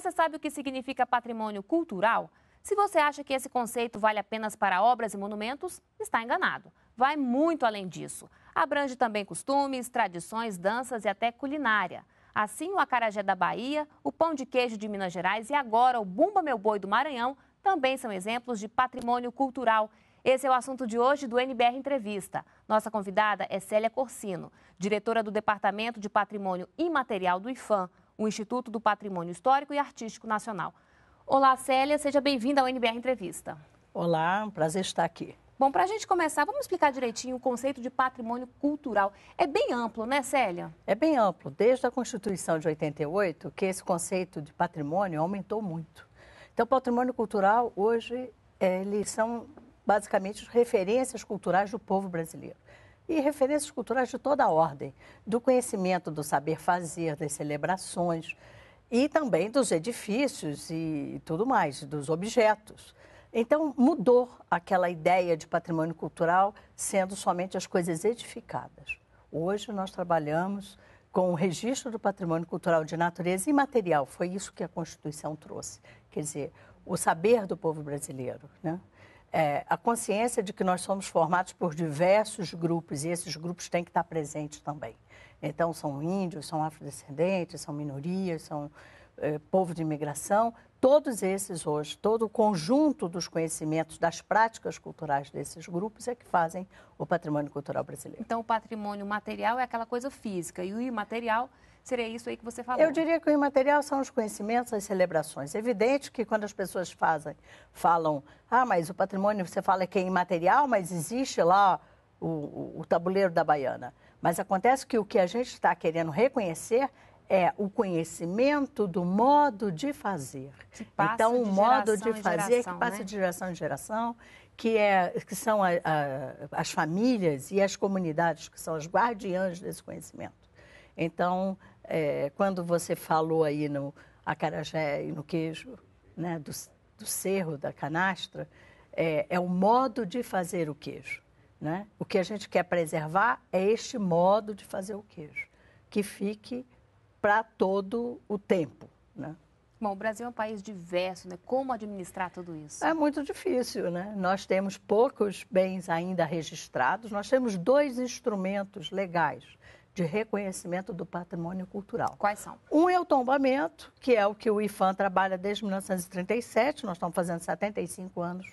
Você sabe o que significa patrimônio cultural? Se você acha que esse conceito vale apenas para obras e monumentos, está enganado. Vai muito além disso. Abrange também costumes, tradições, danças e até culinária. Assim, o acarajé da Bahia, o pão de queijo de Minas Gerais e agora o bumba meu boi do Maranhão também são exemplos de patrimônio cultural. Esse é o assunto de hoje do NBR Entrevista. Nossa convidada é Célia Corsino, diretora do Departamento de Patrimônio Imaterial do IFAM o Instituto do Patrimônio Histórico e Artístico Nacional. Olá, Célia, seja bem-vinda ao NBR Entrevista. Olá, um prazer estar aqui. Bom, para a gente começar, vamos explicar direitinho o conceito de patrimônio cultural. É bem amplo, né, Célia? É bem amplo. Desde a Constituição de 88, que esse conceito de patrimônio aumentou muito. Então, patrimônio cultural, hoje, eh, eles são basicamente referências culturais do povo brasileiro e referências culturais de toda a ordem, do conhecimento, do saber fazer, das celebrações e também dos edifícios e tudo mais, dos objetos. Então, mudou aquela ideia de patrimônio cultural sendo somente as coisas edificadas. Hoje nós trabalhamos com o registro do patrimônio cultural de natureza imaterial. Foi isso que a Constituição trouxe. Quer dizer, o saber do povo brasileiro. Né? é, a consciência de que nós somos formados por diversos grupos e esses grupos têm que estar presentes também. Então, são índios, são afrodescendentes, são minorias, são é, povo de imigração. Todos esses hoje, todo o conjunto dos conhecimentos, das práticas culturais desses grupos é que fazem o patrimônio cultural brasileiro. Então, o patrimônio material é aquela coisa física e o imaterial Seria isso aí que você falou? Eu diria que o imaterial são os conhecimentos, as celebrações. É evidente que quando as pessoas fazem, falam, ah, mas o patrimônio, você fala que é imaterial, mas existe lá o, o, o tabuleiro da Baiana. Mas acontece que o que a gente está querendo reconhecer é o conhecimento do modo de fazer. Então, o modo de fazer geração, que passa né? de geração em geração, que, é, que são a, a, as famílias e as comunidades que são as guardiãs desse conhecimento. Então, é, quando você falou aí no acarajé e no queijo, né, do, do cerro, da canastra, é, é o modo de fazer o queijo. Né? O que a gente quer preservar é este modo de fazer o queijo, que fique para todo o tempo. Né? Bom, o Brasil é um país diverso, né? Como administrar tudo isso? É muito difícil, né? Nós temos poucos bens ainda registrados, nós temos dois instrumentos legais de reconhecimento do patrimônio cultural. Quais são? Um é o tombamento, que é o que o IFAM trabalha desde 1937, nós estamos fazendo 75 anos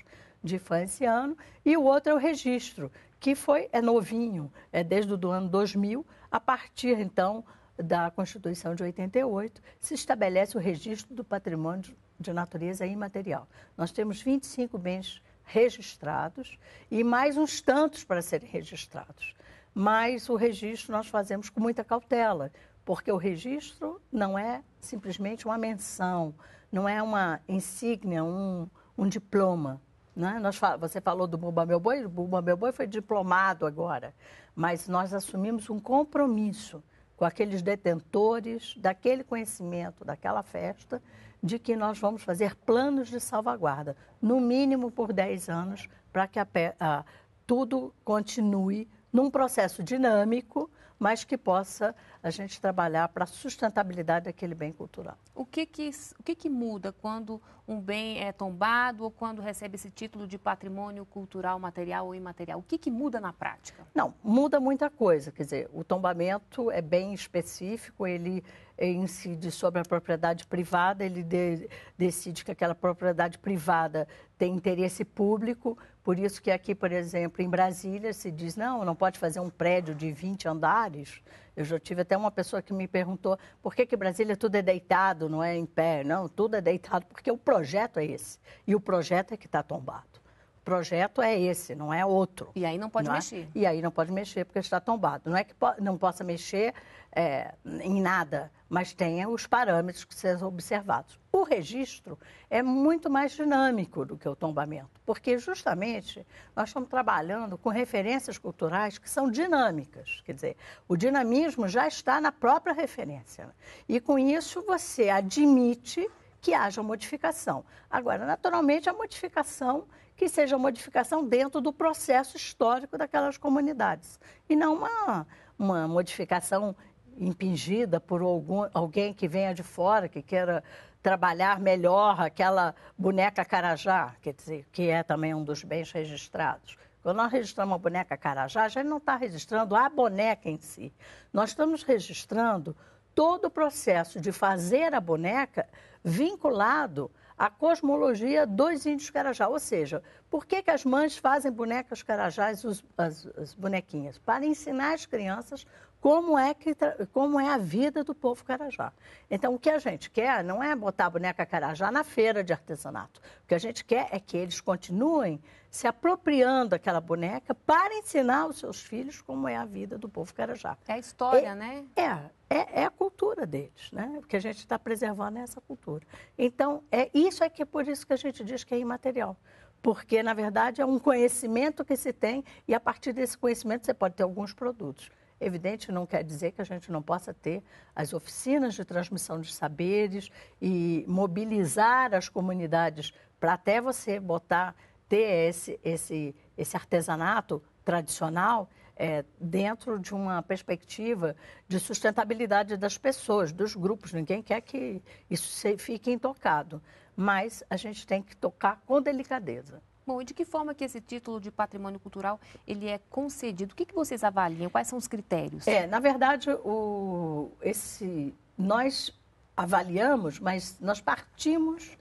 de IFAM esse ano, e o outro é o registro, que foi é novinho, é desde o ano 2000, a partir então da Constituição de 88, se estabelece o registro do patrimônio de natureza imaterial. Nós temos 25 bens registrados e mais uns tantos para serem registrados mas o registro nós fazemos com muita cautela, porque o registro não é simplesmente uma menção, não é uma insígnia, um, um diploma. Né? Nós, você falou do Bumba Meu Boi, o Bumba Meu Boi foi diplomado agora, mas nós assumimos um compromisso com aqueles detentores daquele conhecimento, daquela festa, de que nós vamos fazer planos de salvaguarda, no mínimo por 10 anos, para que a, a, tudo continue num processo dinâmico, mas que possa a gente trabalhar para a sustentabilidade daquele bem cultural. O que que, o que que muda quando um bem é tombado ou quando recebe esse título de patrimônio cultural, material ou imaterial? O que que muda na prática? Não, muda muita coisa. Quer dizer, o tombamento é bem específico, ele eh, incide sobre a propriedade privada, ele de, decide que aquela propriedade privada tem interesse público, por isso que aqui, por exemplo, em Brasília se diz, não, não pode fazer um prédio de 20 andares, eu já tive até uma pessoa que me perguntou por que, que Brasília tudo é deitado, não é em pé. Não, tudo é deitado porque o projeto é esse. E o projeto é que está tombado projeto é esse, não é outro. E aí não pode não é? mexer. É? E aí não pode mexer porque está tombado. Não é que po não possa mexer é, em nada, mas tenha os parâmetros que sejam observados. O registro é muito mais dinâmico do que o tombamento, porque justamente nós estamos trabalhando com referências culturais que são dinâmicas, quer dizer, o dinamismo já está na própria referência. Né? E com isso você admite que haja modificação. Agora, naturalmente, a modificação que seja modificação dentro do processo histórico daquelas comunidades e não uma, uma modificação impingida por algum, alguém que venha de fora, que queira trabalhar melhor aquela boneca carajá, quer dizer, que é também um dos bens registrados. Quando nós registramos uma boneca carajá, a gente não está registrando a boneca em si. Nós estamos registrando todo o processo de fazer a boneca vinculado à cosmologia dos índios Carajás. Ou seja, por que, que as mães fazem bonecas Carajás, os, as, as bonequinhas? Para ensinar as crianças como é, que, como é a vida do povo carajá. Então, o que a gente quer não é botar a boneca carajá na feira de artesanato. O que a gente quer é que eles continuem se apropriando daquela boneca para ensinar aos seus filhos como é a vida do povo carajá. É a história, é, né? É, é, é, a cultura deles, né? O que a gente está preservando é essa cultura. Então, é, isso é que é por isso que a gente diz que é imaterial porque na verdade é um conhecimento que se tem e a partir desse conhecimento você pode ter alguns produtos. Evidente, não quer dizer que a gente não possa ter as oficinas de transmissão de saberes e mobilizar as comunidades para até você botar, ter esse, esse, esse artesanato tradicional é, dentro de uma perspectiva de sustentabilidade das pessoas, dos grupos. Ninguém quer que isso fique intocado. Mas a gente tem que tocar com delicadeza. Bom, e de que forma que esse título de patrimônio cultural ele é concedido? O que, que vocês avaliam? Quais são os critérios? É, na verdade, o, esse, nós avaliamos, mas nós partimos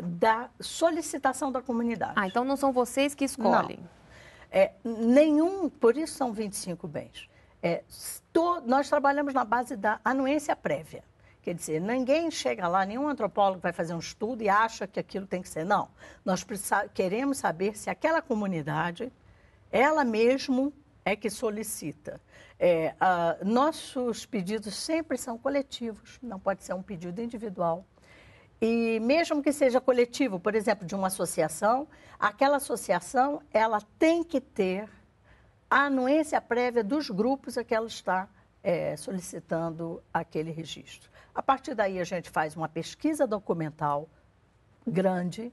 da solicitação da comunidade. Ah, então não são vocês que escolhem? Não. É, nenhum, por isso são 25 bens. É, to, nós trabalhamos na base da anuência prévia. Quer dizer, ninguém chega lá, nenhum antropólogo vai fazer um estudo e acha que aquilo tem que ser. Não. Nós queremos saber se aquela comunidade, ela mesmo é que solicita. É, nossos pedidos sempre são coletivos, não pode ser um pedido individual. E mesmo que seja coletivo, por exemplo, de uma associação, aquela associação ela tem que ter a anuência prévia dos grupos a que ela está é, solicitando aquele registro. A partir daí, a gente faz uma pesquisa documental grande,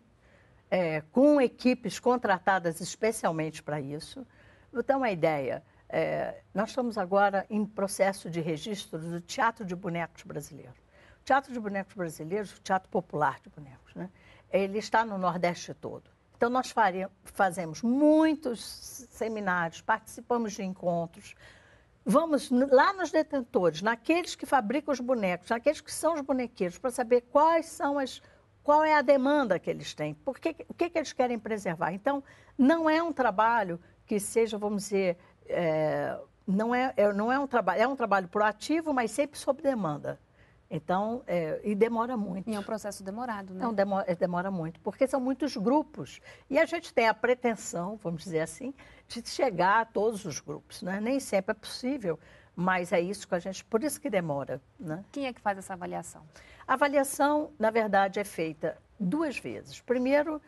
é, com equipes contratadas especialmente para isso. Vou dar uma ideia. É, nós estamos agora em processo de registro do Teatro de Bonecos Brasileiro. O Teatro de Bonecos Brasileiros, o Teatro Popular de Bonecos, né? ele está no Nordeste todo. Então, nós faremos, fazemos muitos seminários, participamos de encontros, Vamos lá nos detentores, naqueles que fabricam os bonecos, naqueles que são os bonequeiros, para saber quais são as, qual é a demanda que eles têm, porque, o que, que eles querem preservar. Então, não é um trabalho que seja, vamos dizer, é, não, é, é, não é um trabalho, é um trabalho proativo, mas sempre sob demanda. Então, é, e demora muito. E é um processo demorado, né? Não, demora, é, demora muito, porque são muitos grupos. E a gente tem a pretensão, vamos dizer assim, de chegar a todos os grupos. Né? Nem sempre é possível, mas é isso que a gente. Por isso que demora. Né? Quem é que faz essa avaliação? A avaliação, na verdade, é feita duas vezes. Primeiro,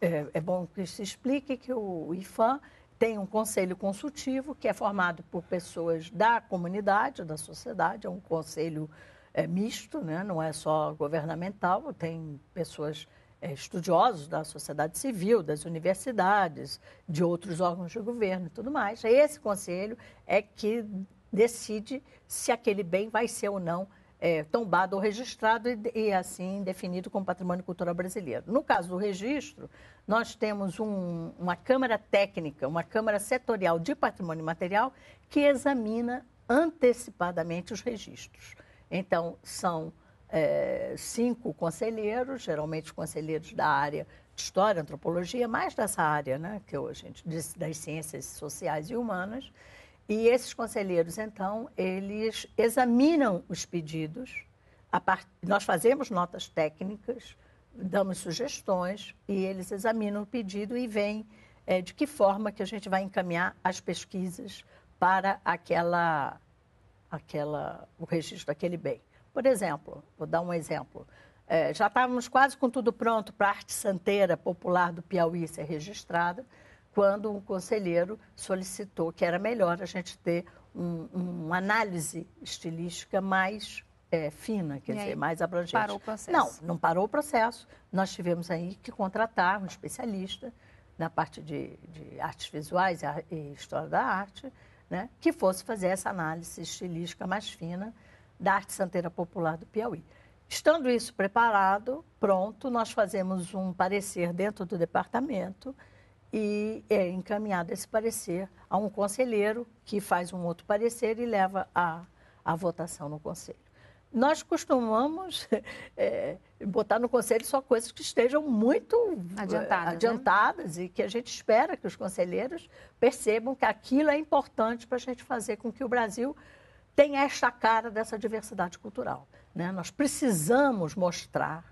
é, é bom que se explique que o IFAM tem um conselho consultivo que é formado por pessoas da comunidade, da sociedade, é um conselho é misto, né? não é só governamental, tem pessoas é, estudiosos da sociedade civil, das universidades, de outros órgãos de governo e tudo mais. Esse conselho é que decide se aquele bem vai ser ou não é, tombado ou registrado e, e, assim definido como patrimônio cultural brasileiro. No caso do registro, nós temos um, uma Câmara Técnica, uma Câmara Setorial de Patrimônio Material, que examina antecipadamente os registros. Então, são é, cinco conselheiros, geralmente conselheiros da área de História, Antropologia, mais dessa área, né, que hoje a gente disse das Ciências Sociais e Humanas, e esses conselheiros, então, eles examinam os pedidos, part... nós fazemos notas técnicas, damos sugestões e eles examinam o pedido e veem é, de que forma que a gente vai encaminhar as pesquisas para aquela aquela, o registro daquele bem. Por exemplo, vou dar um exemplo. É, já estávamos quase com tudo pronto para a arte santeira popular do Piauí ser registrada, quando um conselheiro solicitou que era melhor a gente ter um, uma análise estilística mais é, fina, quer e dizer, mais abrangente. Parou o processo? Não, não parou o processo. Nós tivemos aí que contratar um especialista na parte de, de artes visuais e história da arte né, que fosse fazer essa análise estilística mais fina da arte santeira popular do Piauí. Estando isso preparado, pronto, nós fazemos um parecer dentro do departamento e é encaminhado esse parecer a um conselheiro que faz um outro parecer e leva a, a votação no conselho nós costumamos é, botar no conselho só coisas que estejam muito adiantadas, eh, adiantadas né? e que a gente espera que os conselheiros percebam que aquilo é importante para a gente fazer com que o Brasil tenha esta cara dessa diversidade cultural. Né? Nós precisamos mostrar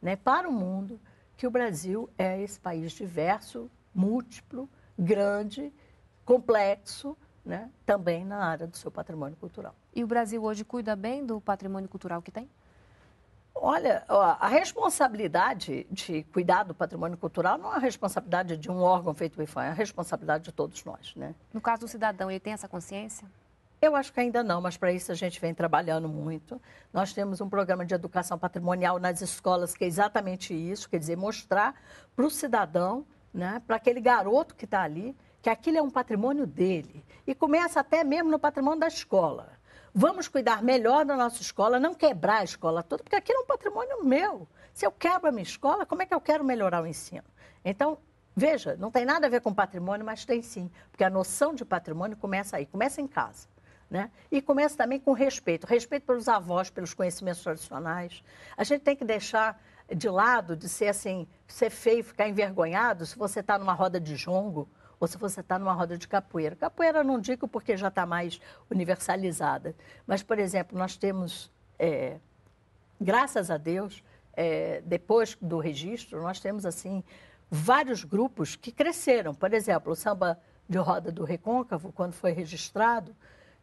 né, para o mundo que o Brasil é esse país diverso, múltiplo, grande, complexo né, também na área do seu patrimônio cultural. E o Brasil hoje cuida bem do patrimônio cultural que tem? Olha, a responsabilidade de cuidar do patrimônio cultural não é a responsabilidade de um órgão feito o IFAM, é a responsabilidade de todos nós, né? No caso do cidadão, ele tem essa consciência? Eu acho que ainda não, mas para isso a gente vem trabalhando muito. Nós temos um programa de educação patrimonial nas escolas que é exatamente isso, quer dizer, mostrar para o cidadão, né, para aquele garoto que está ali, que aquilo é um patrimônio dele. E começa até mesmo no patrimônio da escola. Vamos cuidar melhor da nossa escola, não quebrar a escola toda, porque aquilo é um patrimônio meu. Se eu quebro a minha escola, como é que eu quero melhorar o ensino? Então, veja, não tem nada a ver com patrimônio, mas tem sim, porque a noção de patrimônio começa aí, começa em casa. Né? E começa também com respeito, respeito pelos avós, pelos conhecimentos tradicionais. A gente tem que deixar de lado de ser assim, ser feio, ficar envergonhado se você está numa roda de jongo, ou se você está numa roda de capoeira. Capoeira não digo porque já está mais universalizada, mas, por exemplo, nós temos, é, graças a Deus, é, depois do registro, nós temos assim vários grupos que cresceram. Por exemplo, o samba de roda do Recôncavo, quando foi registrado,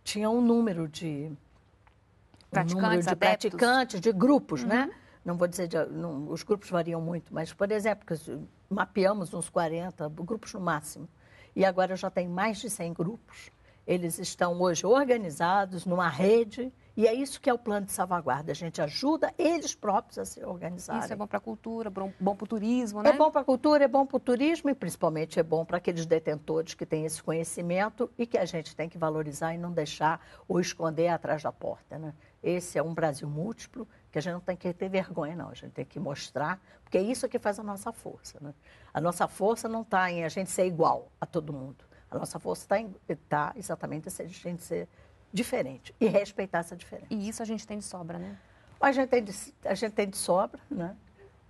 tinha um número de praticantes, número de, praticantes de grupos, né? uhum. né? Não vou dizer, de, não, os grupos variam muito, mas, por exemplo, mapeamos uns 40 grupos no máximo e agora já tem mais de 100 grupos. Eles estão hoje organizados numa rede e é isso que é o plano de salvaguarda. A gente ajuda eles próprios a se organizarem. Isso é bom para a cultura, bom, para o turismo, é né? É bom para a cultura, é bom para o turismo e principalmente é bom para aqueles detentores que têm esse conhecimento e que a gente tem que valorizar e não deixar ou esconder atrás da porta, né? Esse é um Brasil múltiplo que a gente não tem que ter vergonha, não. A gente tem que mostrar, porque é isso que faz a nossa força. Né? A nossa força não está em a gente ser igual a todo mundo. A nossa força está tá exatamente em a gente ser diferente e respeitar essa diferença. E isso a gente tem de sobra, né? A gente tem de, a gente tem de sobra, né?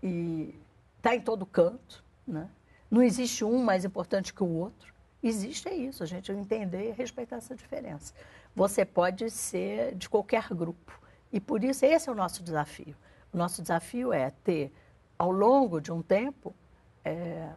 E está em todo canto, né? Não existe um mais importante que o outro. Existe é isso, a gente entender e respeitar essa diferença. Você pode ser de qualquer grupo e por isso esse é o nosso desafio. O nosso desafio é ter, ao longo de um tempo, é,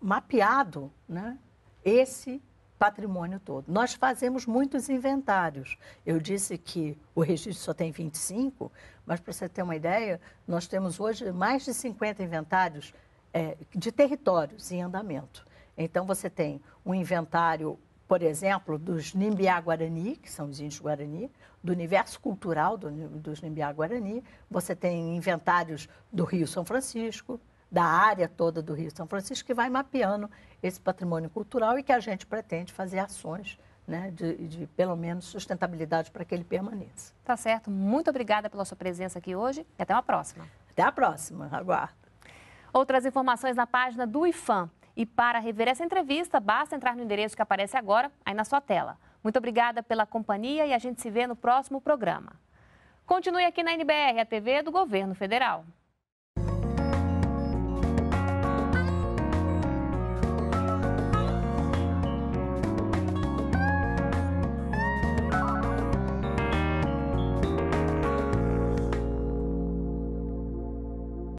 mapeado né, esse patrimônio todo. Nós fazemos muitos inventários. Eu disse que o registro só tem 25, mas para você ter uma ideia, nós temos hoje mais de 50 inventários é, de territórios em andamento. Então, você tem um inventário por exemplo, dos Nimbiá-Guarani, que são os índios Guarani, do universo cultural do, dos Nimbiá-Guarani. Você tem inventários do Rio São Francisco, da área toda do Rio São Francisco, que vai mapeando esse patrimônio cultural e que a gente pretende fazer ações né, de, de, pelo menos sustentabilidade para que ele permaneça. Tá certo. Muito obrigada pela sua presença aqui hoje e até uma próxima. Até a próxima. Aguardo. Outras informações na página do IFAM. E para rever essa entrevista, basta entrar no endereço que aparece agora, aí na sua tela. Muito obrigada pela companhia e a gente se vê no próximo programa. Continue aqui na NBR, a TV do Governo Federal.